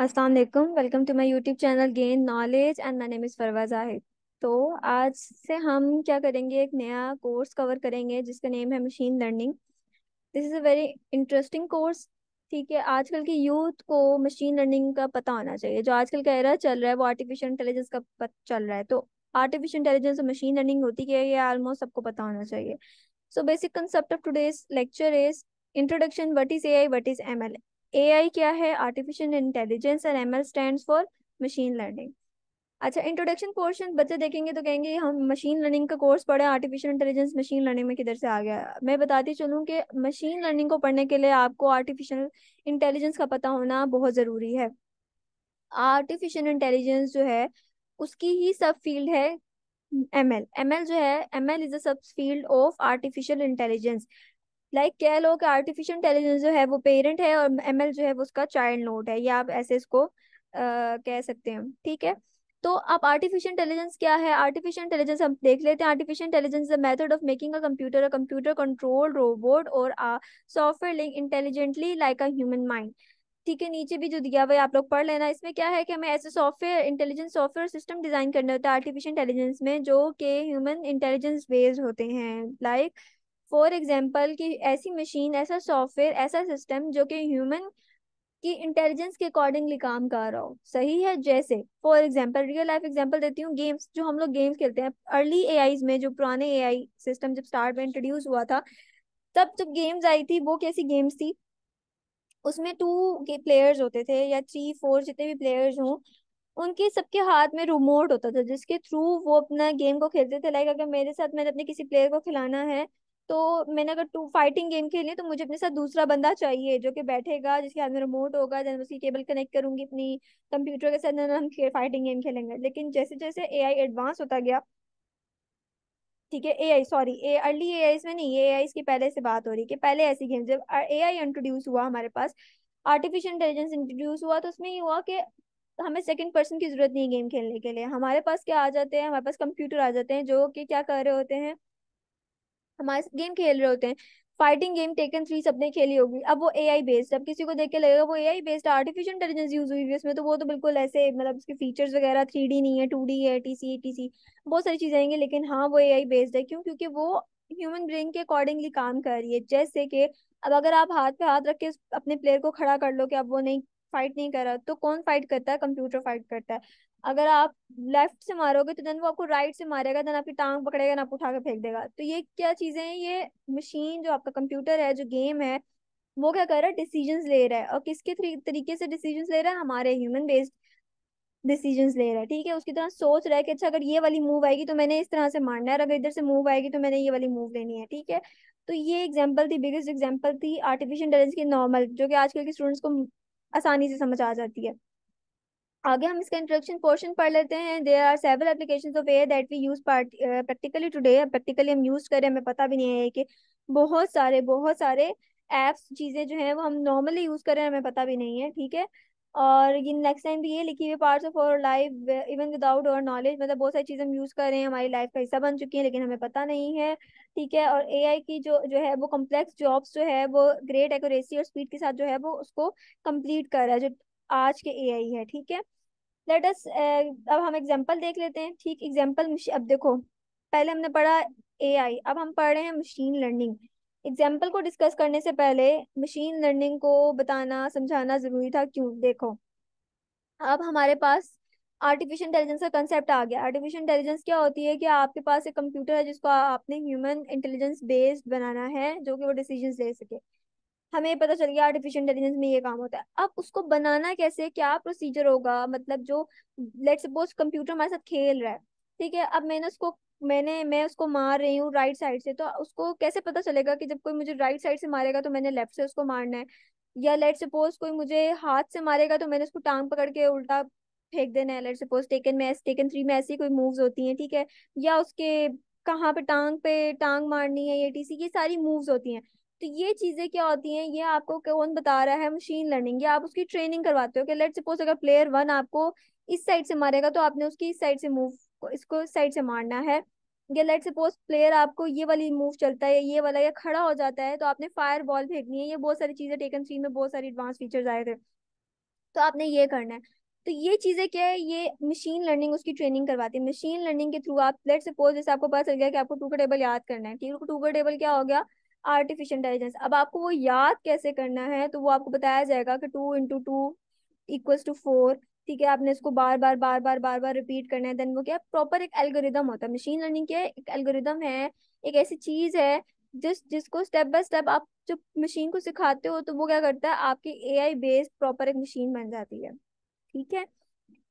Aslam welcome to my YouTube channel gain knowledge and my name is Farwa Zahid तो आज से हम क्या करेंगे एक नया कोर्स कवर करेंगे जिसका नेम है machine learning this is a very interesting course ठीक है आजकल के यूथ को मशीन लर्निंग का पता होना चाहिए जो आजकल का एरा चल रहा है वो आर्टिफिशियल इंटेलिजेंस का पता चल रहा है तो आर्टिफिशियल इंटेलिजेंस और मशीन लर्निंग होती क्या है ये ऑलमोस्ट सबको पता होना चाहिए so basic concept of today's lecture is introduction what is A I what is M L A I क्या है artificial intelligence and L stand for machine learning अच्छा इंट्रोडक्शन पोर्शन बच्चे देखेंगे तो कहेंगे हम मशीन लर्निंग का कोर्स पढ़े आर्टिफिशियल इंटेलिजेंस मशीन लर्निंग में किधर से आ गया मैं बताती चलूँ कि मशीन लर्निंग को पढ़ने के लिए आपको आर्टिफिशियल इंटेलिजेंस का पता होना बहुत ज़रूरी है आर्टिफिशियल इंटेलिजेंस जो है उसकी ही सब फील्ड है एम एल एम एल जो है M L is a sub field of artificial intelligence like like, कह लो कि आर्टिफिशियल इंटेलिजेंस जो है वो पेरेंट है और एम जो है वो उसका चाइल्ड नोट है या आप ऐसे इसको आ, कह सकते हैं ठीक है तो अब आर्टिफिशियल इंटेलिजेंस क्या है आर्टिफिशियल इंटेलिजेंस हम देख लेते हैं artificial intelligence the method of making a computer a computer control robot और software link intelligently like a human mind ठीक है नीचे भी जो दिया हुआ है आप लोग पढ़ लेना इसमें क्या है कि हमें ऐसे software intelligence software system design करना होता है आर्टिफिशियल इंटेलिजेंस में जो कि ह्यूमन इंटेलिजेंस बेस्ड होते हैं लाइक like, फॉर एग्जाम्पल कि ऐसी मशीन ऐसा सॉफ्टवेयर ऐसा सिस्टम जो कि ह्यूमन की इंटेलिजेंस के अकॉर्डिंगली काम कर रहा हो सही है जैसे for example real life example देती हूँ गेम्स जो हम लोग गेम्स खेलते हैं अर्ली ए में जो पुराने ए सिस्टम जब स्टार्ट में इंट्रोड्यूस हुआ था तब जब गेम्स आई थी वो कैसी गेम्स थी उसमें टू प्लेयर्स होते थे या थ्री फोर जितने भी प्लेयर्स हों उनके सबके हाथ में रिमोट होता था जिसके थ्रू वो अपना गेम को खेलते थे लाइक अगर मेरे साथ मैंने अपने किसी प्लेयर को खिलाना है तो मैंने अगर टू फाइटिंग गेम खेली तो मुझे अपने साथ दूसरा बंदा चाहिए जो कि बैठेगा जिसके हाथ में रिमोट होगा जैसे उसकी केबल कनेक्ट करूंगी अपनी कंप्यूटर के साथ हम फाइटिंग गेम खेलेंगे लेकिन जैसे जैसे आई एडवांस होता गया ठीक है ए आई सॉरी ए अर्ली ए आई में नहीं ए आई इसकी पहले से बात हो रही है कि पहले ऐसी गेम जब ए आई इंट्रोड्यूस हुआ हमारे पास आर्टिफिशियल इंटेलिजेंस इंट्रोड्यूस हुआ तो उसमें ये हुआ कि हमें सेकंड पर्सन की जरूरत नहीं है गेम खेलने के लिए हमारे पास क्या आ जाते हैं हमारे पास कंप्यूटर आ जाते हैं जो कि क्या कर रहे होते हैं हमारे गेम खेल रहे होते हैं फाइटिंग गेम टेकन थ्री सबने खेली होगी अब वो ए आई बेस्ड अब किसी को देख के लगेगा वो A I based artificial intelligence use हुई है उसमें तो वो तो बिल्कुल ऐसे मतलब उसके फीचर्स वगैरह थ्री डी नहीं है टू डी है टी सी टी सी बहुत सारी चीजें आएंगी लेकिन हाँ वो ए आई बेस्ड है क्यों क्योंकि वो ह्यूमन ब्रेन के अकॉर्डिंगली काम कर रही है जैसे कि अब अगर आप हाथ पे हाथ रख के अपने प्लेयर को खड़ा कर लो कि अब वो नहीं फाइट नहीं कर रहा तो कौन फाइट करता है कंप्यूटर फाइट करता है अगर आप लेफ्ट से मारोगे तो देन वो आपको राइट से मारेगा देन आपकी टांग पकड़ेगा ना आपको उठा के फेंक देगा तो ये क्या चीजें हैं ये मशीन जो आपका कंप्यूटर है जो गेम है वो क्या कर रहा है डिसीजन ले रहा है और किसके तरीके से डिसीजन ले रहा है हमारे ह्यूमन बेस्ड डिसीजन ले रहा है ठीक है उसकी तरह सोच रहा है कि अच्छा अगर ये वाली मूव आएगी तो मैंने इस तरह से मारना है अगर इधर से मूव आएगी तो मैंने ये वाली मूव लेनी है ठीक है तो ये एग्जाम्पल थी बिगेस्ट एग्जाम्पल थी आर्टिफिशियल इंटेलिजेंस की नॉर्मल जो कि आजकल के स्टूडेंट्स को आसानी से समझ आ जाती है आगे हम इसका इंट्रोडक्शन पोर्शन पढ़ लेते हैं there are several application of air that we use practically today practically हम यूज करें हमें पता भी नहीं है कि बहुत सारे बहुत सारे एप्स चीज़ें जो हैं वो हम नॉर्मली यूज करें हमें पता भी नहीं है ठीक है और ये नेक्स्ट टाइम भी ये लिखी हुई parts of our life even without our knowledge मतलब बहुत सारी चीज़ें हम यूज़ कर रहे हैं हमारी लाइफ का हिस्सा बन चुकी हैं लेकिन हमें पता नहीं है ठीक है और एआई की जो जो है वो कॉम्प्लेक्स जॉब्स जो है वो ग्रेट एक्यूरेसी और स्पीड के साथ जो है वो उसको कंप्लीट कर रहा है जो आज के ए आई है ठीक है लेट अस uh, अब हम एग्जाम्पल देख लेते हैं ठीक एग्जाम्पल अब देखो पहले हमने पढ़ा ए आई अब हम पढ़ रहे हैं मशीन लर्निंग एग्जाम्पल को डिस्कस करने से पहले मशीन लर्निंग को बताना समझाना जरूरी था क्यों देखो अब हमारे पास आर्टिफिशियल इंटेलिजेंस का कंसेप्ट आ गया आर्टिफिशियल इंटेलिजेंस क्या होती है कि आपके पास एक कंप्यूटर है जिसको आपने ह्यूमन इंटेलिजेंस बेस्ड बनाना है जो कि वो डिसीजंस ले सके हमें पता चल गया आर्टिफिशियल इंटेलिजेंस में ये काम होता है अब उसको बनाना कैसे क्या प्रोसीजर होगा मतलब जो लेट सपोज कंप्यूटर हमारे साथ खेल रहा है ठीक है अब मैंने उसको मैंने मैं उसको मार रही हूँ राइट साइड से तो उसको कैसे पता चलेगा कि जब कोई मुझे राइट साइड से मारेगा तो मैंने लेफ्ट से उसको मारना है या लेट सपोज कोई मुझे हाथ से मारेगा तो मैंने उसको टांग पकड़ के उल्टा फेंक देना है लेट सपोज टेकन में टेकन थ्री में ऐसी कोई मूव्स होती हैं ठीक है या उसके कहाँ पे टांग पे टांग मारनी है ये टीसी ये सारी मूव्स होती हैं तो ये चीजें क्या होती हैं ये आपको कौन बता रहा है मशीन लर्निंग या आप उसकी ट्रेनिंग करवाते हो कि लेट सपोज अगर प्लेयर वन आपको इस साइड से मारेगा तो आपने उसकी इस साइड से मूव इसको इस साइड से मारना है या लेट सपोज प्लेयर आपको ये वाली मूव चलता है ये वाला या खड़ा हो जाता है तो आपने फायर बॉल फेंकनी है ये बहुत सारी चीजें टेकन थ्री में बहुत सारे एडवांस फीचर्स आए थे तो आपने ये करना है तो ये चीजें क्या है ये मशीन लर्निंग उसकी ट्रेनिंग करवाती है मशीन लर्निंग के थ्रू आप लेट सपोज जैसे आपको पता चल गया कि आपको टू का टेबल याद करना है ठीक है टू का टेबल क्या हो गया आर्टिफिशियल इंटेलिजेंस अब आपको वो याद कैसे करना है तो वो आपको बताया जाएगा कि two into two equals to four ठीक है आपने इसको बार बार बार बार बार बार रिपीट करना है देन वो क्या प्रॉपर एक एल्गोरिदम होता है मशीन लर्निंग के एक एल्गोरिदम है एक ऐसी चीज है जिस जिसको स्टेप बाय स्टेप आप जब मशीन को सिखाते हो तो वो क्या करता है आपकी एआई बेस्ड प्रॉपर एक मशीन बन जाती है ठीक है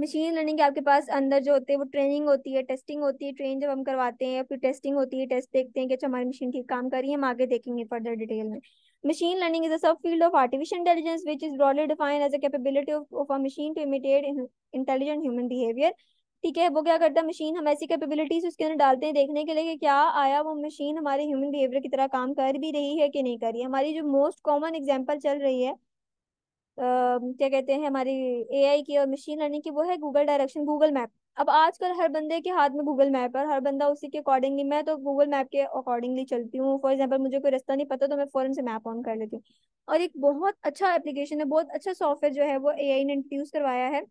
मशीन लर्निंग के आपके पास अंदर जो होते हैं वो ट्रेनिंग होती है टेस्टिंग होती है ट्रेन जब हम करवाते हैं फिर टेस्टिंग होती है टेस्ट देखते हैं कि अच्छा हमारी मशीन ठीक काम कर रही है हम आगे देखेंगे फर्दर डिटेल में machine learning is a sub field of artificial intelligence which is broadly as as capability of, of a machine to imitate in, intelligent ठीक है वो क्या करता है मशीन हम ऐसी कैपेबिलिटीज उसके अंदर डालते हैं देखने के लिए कि क्या आया वो मशीन हमारे ह्यूमन बिहेवियर की तरह काम कर भी रही है कि नहीं कर रही है हमारी जो मोस्ट कॉमन एग्जांपल चल रही है क्या कहते हैं हमारी एआई की और मशीन लर्निंग की वो है गूगल डायरेक्शन गूगल मैप अब आजकल हर बंदे के हाथ में गूगल मैप है हर बंदा उसी के अकॉर्डिंगली मैं तो गूगल मैप के अकॉर्डिंगली चलती हूँ फॉर एग्जाम्पल मुझे कोई रास्ता नहीं पता तो मैं फौरन से मैप ऑन कर लेती हूँ और एक बहुत अच्छा एप्लीकेशन है बहुत अच्छा सॉफ्टवेयर जो है वो ए ने इंट्रोड्यूस करवाया है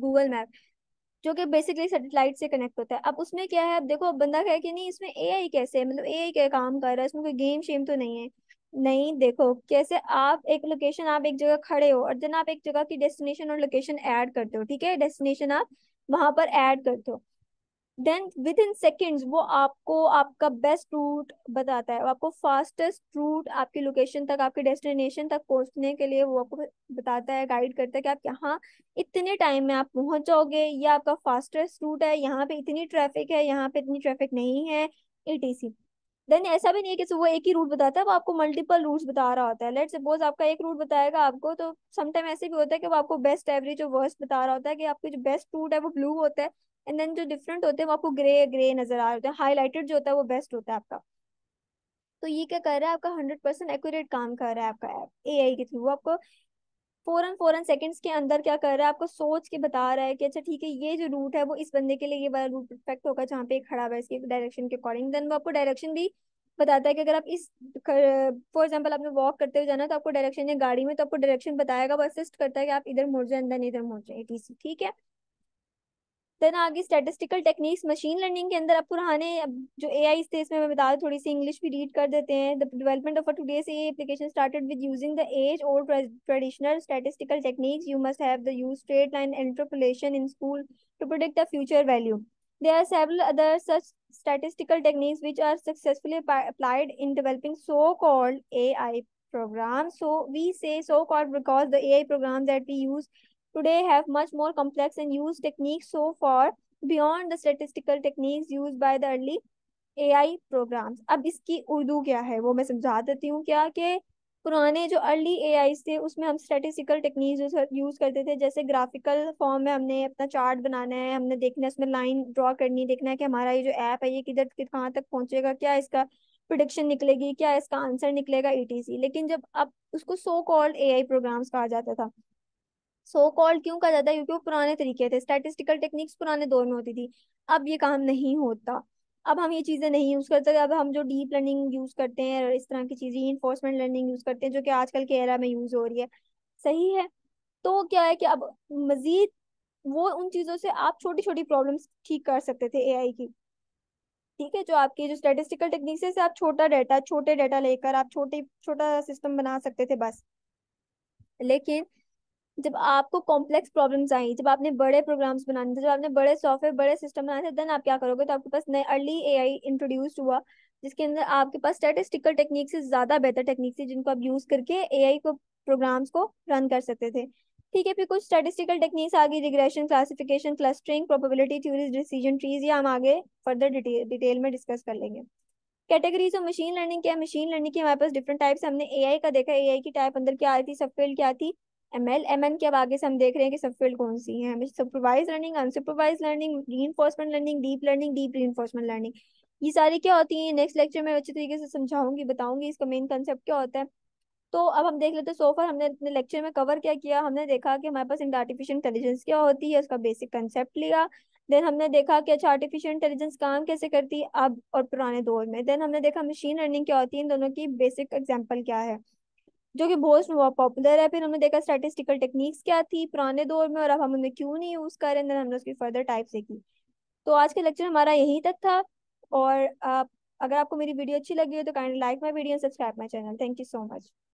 गूगल मैप जो कि बेसिकली सेटेलाइट से कनेक्ट होता है अब उसमें क्या है अब देखो अब बंदा कहे कि नहीं इसमें ए कैसे है मतलब ए क्या काम कर रहा है इसमें कोई गेम शेम तो नहीं है नहीं देखो कैसे आप एक लोकेशन आप एक जगह खड़े हो और देन आप एक जगह की डेस्टिनेशन और लोकेशन ऐड करते हो ठीक है डेस्टिनेशन आप वहां पर ऐड करते हो देन विद इन सेकेंड्स वो आपको आपका बेस्ट रूट बताता है आपको फास्टेस्ट रूट आपकी लोकेशन तक आपके डेस्टिनेशन तक पहुंचने के लिए वो आपको बताता है गाइड करता है कि आप यहाँ इतने टाइम में आप पहुंच जाओगे ये आपका फास्टेस्ट रूट है यहाँ पे इतनी ट्रैफिक है यहाँ पे इतनी ट्रैफिक नहीं है सी देन ऐसा भी नहीं है कि वो एक ही रूट बताता है वो आपको मल्टीपल रूट्स बता रहा होता है लेट सपोज आपका एक रूट बताएगा आपको तो समटाइम ऐसे भी होता है कि वो आपको बेस्ट एवरेज और वर्स्ट बता रहा होता है कि आपके जो बेस्ट रूट है वो ब्लू होता है एंड देन जो डिफरेंट होते हैं वो आपको ग्रे ग्रे नजर आ रहे होते हैं हाईलाइटेड जो होता है वो बेस्ट होता है आपका तो ये क्या कर रहा है आपका हंड्रेड परसेंट एक्यूरेट काम कर रहा है आपका ऐप ए आई के थ्रू आपको फोरन फोरन सेकंड्स के अंदर क्या कर रहा है आपको सोच के बता रहा है कि अच्छा ठीक है ये जो रूट है वो इस बंदे के लिए ये वाला रूट परफेक्ट होगा जहाँ पे खड़ा हुआ है इसके डायरेक्शन के अकॉर्डिंग देन वो आपको डायरेक्शन भी बताता है कि अगर आप इस फॉर एग्जाम्पल आपने वॉक करते हुए जाना तो आपको डायरेक्शन या गाड़ी में तो आपको डायरेक्शन बताएगा वो असिस्ट करता है कि आप इधर मुड़ जाए अंदर इधर मुड़ जाए ठीक है देन आगे स्टेटिस्टिकल टेक्निक्स मशीन लर्निंग के अंदर अब पुराने जो ए आई थे इसमें मैं बता थोड़ी सी इंग्लिश भी रीड कर देते हैं the development of a today's A application started with using the age old traditional statistical techniques you must have the use straight line interpolation in school to predict the future value they are several other such statistical techniques which are which applied in developing so called A I program so we say so called because the A I program that we use today have much more complex and used techniques so far beyond the statistical techniques used by the early AI programs. अब इसकी उर्दू क्या है वो मैं समझा देती हूँ क्या कि पुराने जो अर्ली ए आई थे उसमें हम स्टेटिस्टिकल टेक्निक यूज़ करते थे जैसे ग्राफिकल फॉर्म में हमने अपना चार्ट बनाना है हमने देखना है उसमें लाइन ड्रॉ करनी देखना है कि हमारा ये जो ऐप है ये किधर कहाँ तक पहुँचेगा क्या इसका प्रोडिक्शन निकलेगी क्या इसका आंसर निकलेगा ई e लेकिन जब अब उसको सो कॉल्ड ए आई प्रोग्राम्स कहा जाता था सो कॉल्ड क्यों कहा जाता है क्योंकि वो पुराने तरीके थे स्टैटिस्टिकल टेक्निक्स पुराने दौर में होती थी अब ये काम नहीं होता अब हम ये चीज़ें नहीं यूज़ करते अब हम जो डीप लर्निंग यूज़ करते हैं इस तरह की चीज़ें इन्फोर्समेंट लर्निंग यूज़ करते हैं जो कि आजकल के एरा में यूज़ हो रही है सही है तो क्या है कि अब मज़ीद वो उन चीज़ों से आप छोटी छोटी प्रॉब्लम्स ठीक कर सकते थे एआई की ठीक है जो आपकी जो स्टेटिस्टिकल टेक्निक्स है आप छोटा डाटा छोटे डाटा लेकर आप छोटे छोटा सिस्टम बना सकते थे बस लेकिन जब आपको कॉम्प्लेक्स प्रॉब्लम्स आई जब आपने बड़े प्रोग्राम्स बनाने थे जब आपने बड़े सॉफ्टवेयर बड़े सिस्टम बनाए थे देन आप क्या करोगे तो आपके पास नए अर्ली ए आई इंट्रोड्यूस हुआ जिसके अंदर आपके पास स्टेटिस्टिकल टेक्निक से ज्यादा बेहतर टेक्निक थी जिनको आप यूज करके ए आई को प्रोग्राम्स को रन कर सकते थे ठीक है फिर कुछ स्टैटिस्टिकल टेक्निक्स आ गई regression classification clustering probability theories decision trees ये हम आगे फर्दर डिटेल डिटेल में डिस्कस कर लेंगे कैटेगरीज ऑफ मशीन लर्निंग क्या मशीन लर्निंग की हमारे पास डिफरेंट टाइप्स हमने एआई का देखा एआई की टाइप अंदर क्या आई थी सब फील्ड क्या थी एम एल एम एन के अब आगे से हम देख रहे हैं कि सब फील्ड कौन सी है supervise learning unsupervise learning reinforcement learning deep learning deep reinforcement learning ये सारी क्या होती है नेक्स्ट लेक्चर में अच्छे तरीके से समझाऊंगी बताऊंगी इसका मेन कंसेप्ट क्या होता है तो अब हम देख लेते हैं सोफर हमने अपने लेक्चर में कवर क्या किया हमने देखा कि हमारे पास आर्टिफिशियल इंटेलिजेंस क्या होती है उसका बेसिक कंसेप्ट लिया देन हमने देखा कि अच्छा आर्टिफिशियल इंटेलिजेंस काम कैसे करती है अब और पुराने दौर में देन हमने देखा मशीन लर्निंग क्या होती है इन दोनों की बेसिक एग्जाम्पल क्या है जो कि बहुत पॉपुलर है फिर हमने देखा स्टैटिस्टिकल टेक्निक्स क्या थी पुराने दौर में और अब हम उन्हें क्यों नहीं यूज करें हैं हमने उसकी फर्दर टाइप की तो आज का लेक्चर हमारा यहीं तक था और आप अगर आपको मेरी वीडियो अच्छी लगी हो तो kind like my video subscribe my channel thank you so much